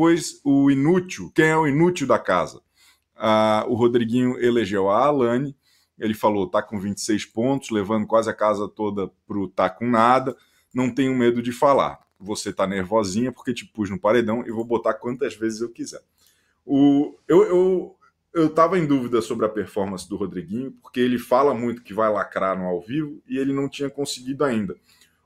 depois o inútil. Quem é o inútil da casa? Ah, o Rodriguinho elegeu a Alane. Ele falou: tá com 26 pontos, levando quase a casa toda pro tá com nada. Não tenho medo de falar. Você tá nervosinha porque te pus no paredão e vou botar quantas vezes eu quiser. O, eu, eu, eu estava em dúvida sobre a performance do Rodriguinho, porque ele fala muito que vai lacrar no ao vivo e ele não tinha conseguido ainda.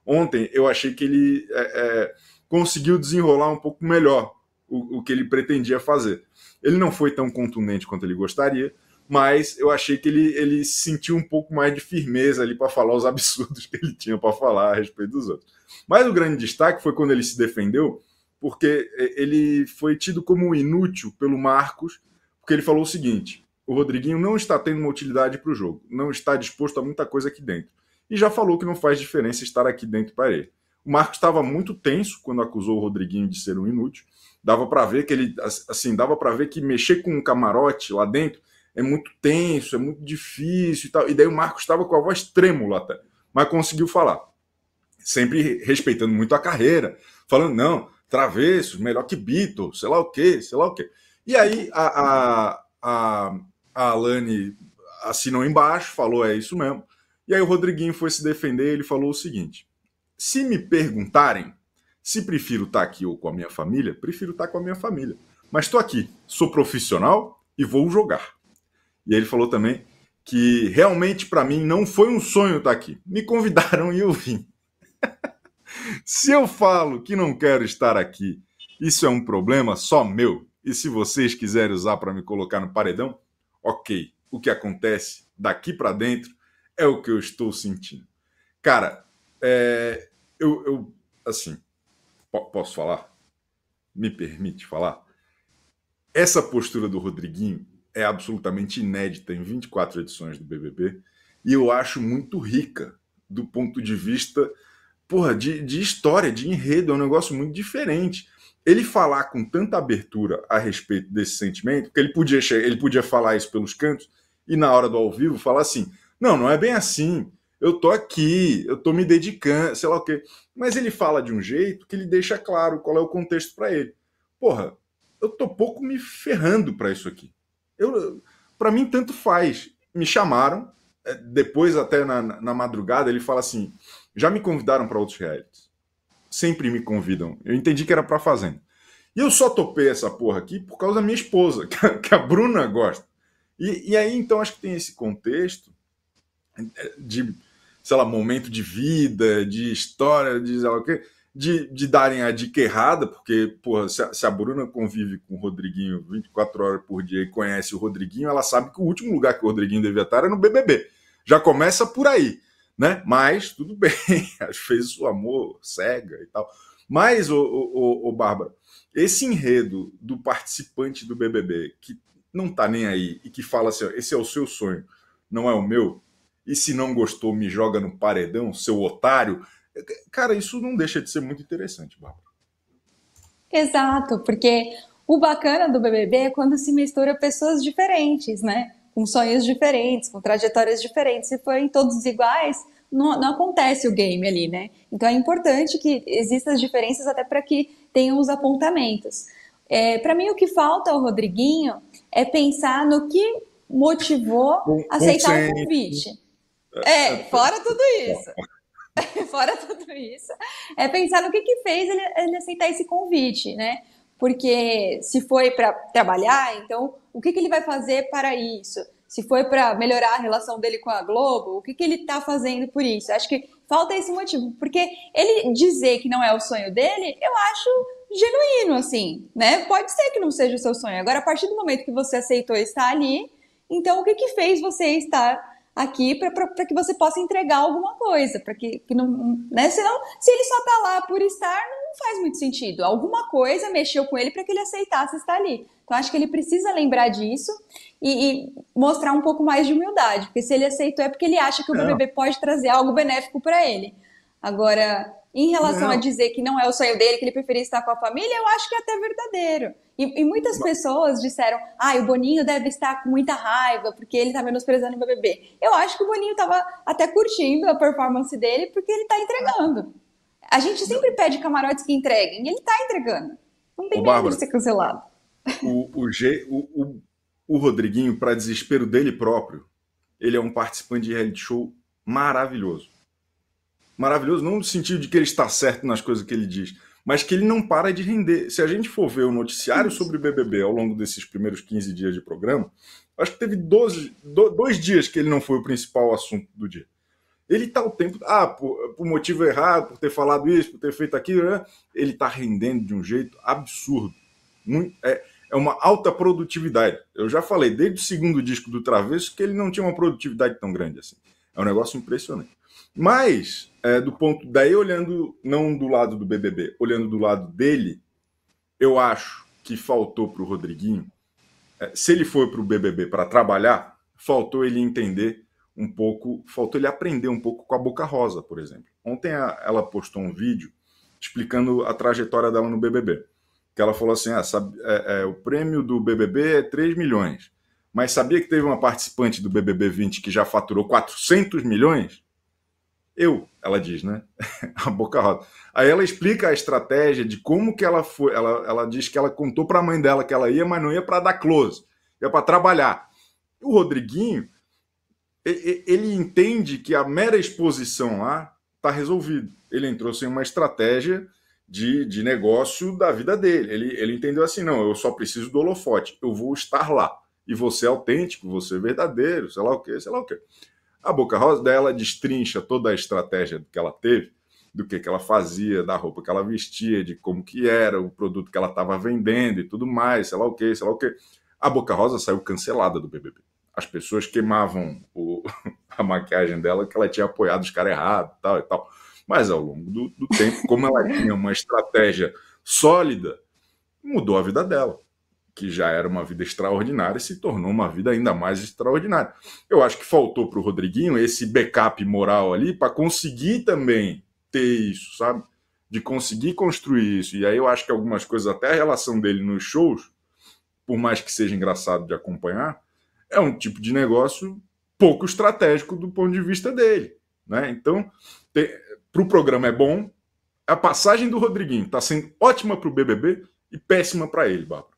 Ontem eu achei que ele é, é, conseguiu desenrolar um pouco melhor, o, o que ele pretendia fazer. Ele não foi tão contundente quanto ele gostaria, mas eu achei que ele, ele sentiu um pouco mais de firmeza ali para falar os absurdos que ele tinha para falar a respeito dos outros. Mas o grande destaque foi quando ele se defendeu, porque ele foi tido como inútil pelo Marcos, porque ele falou o seguinte: o Rodriguinho não está tendo uma utilidade para o jogo, não está disposto a muita coisa aqui dentro. E já falou que não faz diferença estar aqui dentro para ele. O Marcos estava muito tenso quando acusou o Rodriguinho de ser um inútil. Dava para ver que ele, assim, dava para ver que mexer com um camarote lá dentro é muito tenso, é muito difícil e tal. E daí o Marcos estava com a voz trêmula até, mas conseguiu falar. Sempre respeitando muito a carreira, falando, não, Travessos, melhor que Beatles, sei lá o quê, sei lá o quê. E aí a, a, a, a Alane assinou embaixo, falou, é isso mesmo. E aí o Rodriguinho foi se defender, ele falou o seguinte: se me perguntarem se prefiro estar tá aqui ou com a minha família, prefiro estar tá com a minha família. Mas estou aqui, sou profissional e vou jogar. E ele falou também que realmente para mim não foi um sonho estar tá aqui. Me convidaram e eu vim. se eu falo que não quero estar aqui, isso é um problema só meu. E se vocês quiserem usar para me colocar no paredão, ok. O que acontece daqui para dentro é o que eu estou sentindo. Cara, é, eu, eu, assim, posso falar? Me permite falar? Essa postura do Rodriguinho é absolutamente inédita em 24 edições do BBB e eu acho muito rica do ponto de vista porra, de, de história, de enredo, é um negócio muito diferente. Ele falar com tanta abertura a respeito desse sentimento, porque ele podia, ele podia falar isso pelos cantos e na hora do ao vivo falar assim: não, não é bem assim eu tô aqui, eu tô me dedicando, sei lá o quê. Mas ele fala de um jeito que ele deixa claro qual é o contexto para ele. Porra, eu tô pouco me ferrando para isso aqui. Eu, para mim tanto faz. Me chamaram, é, depois até na, na madrugada ele fala assim: já me convidaram para outros realities. Sempre me convidam. Eu entendi que era para fazenda. E eu só topei essa porra aqui por causa da minha esposa, que a, Bruna gosta. E, e aí então acho que tem esse contexto é, de sei lá, momento de vida, de história, de sei lá o quê, de, de darem a dica errada, porque, porra, se a, se a Bruna convive com o Rodriguinho 24 horas por dia e conhece o Rodriguinho, ela sabe que o último lugar que o Rodriguinho devia estar era no BBB. Já começa por aí, né? Mas, tudo bem, fez o amor cega e tal. Mas, o, o, o, Bárbara, esse enredo do participante do BBB que não tá nem aí e que fala assim: esse é o seu sonho, não é o meu, e se não gostou, me joga no paredão, seu otário. Cara, isso não deixa de ser muito interessante, Bárbara. Exato, porque o bacana do BBB é quando se mistura pessoas diferentes, né? Com sonhos diferentes, com trajetórias diferentes. Se forem todos iguais, não, não acontece o game ali, né? Então é importante que existam as diferenças até para que tenham os apontamentos. É, para mim, o que falta ao Rodriguinho é pensar no que motivou Bom, aceitar o convite. É, é, fora tudo isso. fora tudo isso, é pensar no que, que fez ele, ele aceitar esse convite, né? Porque se foi para trabalhar, então o que, que ele vai fazer para isso? Se foi para melhorar a relação dele com a Globo, o que, que ele está fazendo por isso? Acho que falta esse motivo, porque ele dizer que não é o sonho dele, eu acho genuíno, assim, né? Pode ser que não seja o seu sonho. Agora, a partir do momento que você aceitou estar ali, então o que, que fez você estar aqui para que você possa entregar alguma coisa, para que, que não, né? Senão, se ele só tá lá por estar, não faz muito sentido. Alguma coisa mexeu com ele para que ele aceitasse estar ali. Então, acho que ele precisa lembrar disso e, e, mostrar um pouco mais de humildade, porque se ele aceitou é porque ele acha que o bebê é. BBB pode trazer algo benéfico para ele. Agora, em relação não. a dizer que não é o sonho dele, que ele preferia estar com a família, eu acho que é até verdadeiro. E, e muitas pessoas disseram, ah, o Boninho deve estar com muita raiva porque ele está menosprezando o BBB. Eu acho que o Boninho estava até curtindo a performance dele porque ele está entregando. A gente sempre não. pede camarotes que entreguem, e ele está entregando. Não tem medo de ser cancelado. O, o, G, o, o, o Rodriguinho, para desespero dele próprio, ele é um participante de reality show maravilhoso maravilhoso, não no sentido de que ele está certo nas coisas que ele diz, mas que ele não para de render. Se a gente for ver o noticiário sobre BBB ao longo desses primeiros 15 dias de programa, acho que teve 12, do, dois dias que ele não foi o principal assunto do dia. Ele está o tempo. Ah, por, por, motivo errado, por ter falado isso, por ter feito aquilo, né? ele está rendendo de um jeito absurdo. Muito, é, é uma alta produtividade. Eu já falei desde o segundo disco do Travesso que ele não tinha uma produtividade tão grande assim. É um negócio impressionante. Mas, é, do ponto. Daí, olhando, não do lado do BBB, olhando do lado dele, eu acho que faltou para o Rodriguinho. É, se ele foi para o BBB para trabalhar, faltou ele entender um pouco, faltou ele aprender um pouco com a Boca Rosa, por exemplo. Ontem a, ela postou um vídeo explicando a trajetória dela no BBB. Que ela falou assim: ah, sabe, é, é o prêmio do BBB é 3 milhões. Mas sabia que teve uma participante do BBB 20 que já faturou 400 milhões? Eu, ela diz, né? a boca roda. Aí ela explica a estratégia de como que ela foi. Ela, ela diz que ela contou para a mãe dela que ela ia, mas não ia para dar close, ia para trabalhar. O Rodriguinho, ele entende que a mera exposição lá está resolvido. Ele entrou sem uma estratégia de, de negócio da vida dele. Ele, ele entendeu assim: não, eu só preciso do holofote, eu vou estar lá e você é autêntico, você é verdadeiro, sei lá o quê, sei lá o quê. A Boca Rosa, dela destrincha toda a estratégia que ela teve, do que, que ela fazia, da roupa que ela vestia, de como que era, o produto que ela estava vendendo e tudo mais, sei lá o quê, sei lá o quê. A Boca Rosa saiu cancelada do BBB. As pessoas queimavam o, a maquiagem dela, que ela tinha apoiado os caras errados tal e tal. Mas ao longo do, do tempo, como ela tinha uma estratégia sólida, mudou a vida dela que já era uma vida extraordinária, se tornou uma vida ainda mais extraordinária. Eu acho que faltou para o Rodriguinho esse backup moral ali para conseguir também ter isso, sabe? De conseguir construir isso. E aí eu acho que algumas coisas, até a relação dele nos shows, por mais que seja engraçado de acompanhar, é um tipo de negócio pouco estratégico do ponto de vista dele. Né? Então, para o programa é bom. A passagem do Rodriguinho está sendo ótima para o BBB e péssima para ele, Bárbara.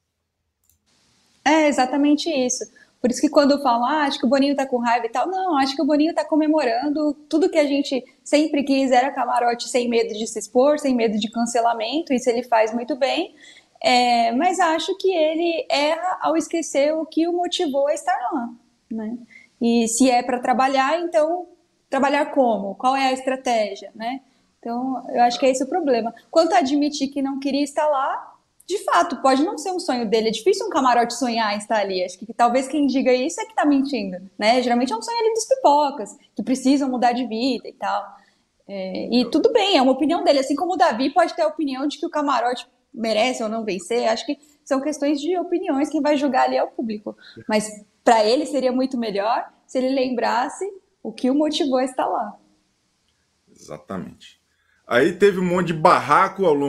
É exatamente isso. Por isso que quando falo, ah, acho que o Boninho tá com raiva e tal, não, acho que o Boninho tá comemorando tudo que a gente sempre quis, era camarote sem medo de se expor, sem medo de cancelamento, isso ele faz muito bem, é, mas acho que ele erra ao esquecer o que o motivou a estar lá, né? E se é para trabalhar, então trabalhar como? Qual é a estratégia, né? Então, eu acho que é esse o problema. Quanto a admitir que não queria estar lá, de fato, pode não ser um sonho dele. É difícil um camarote sonhar em estar ali. Acho que, talvez quem diga isso é que está mentindo, né? Geralmente é um sonho ali dos pipocas, que precisam mudar de vida e tal. É, e tudo bem, é uma opinião dele. Assim como o Davi pode ter a opinião de que o camarote merece ou não vencer. Acho que são questões de opiniões. Quem vai julgar ali é o público. Mas para ele seria muito melhor se ele lembrasse o que o motivou a estar lá. Exatamente. Aí teve um monte de barraco ao longo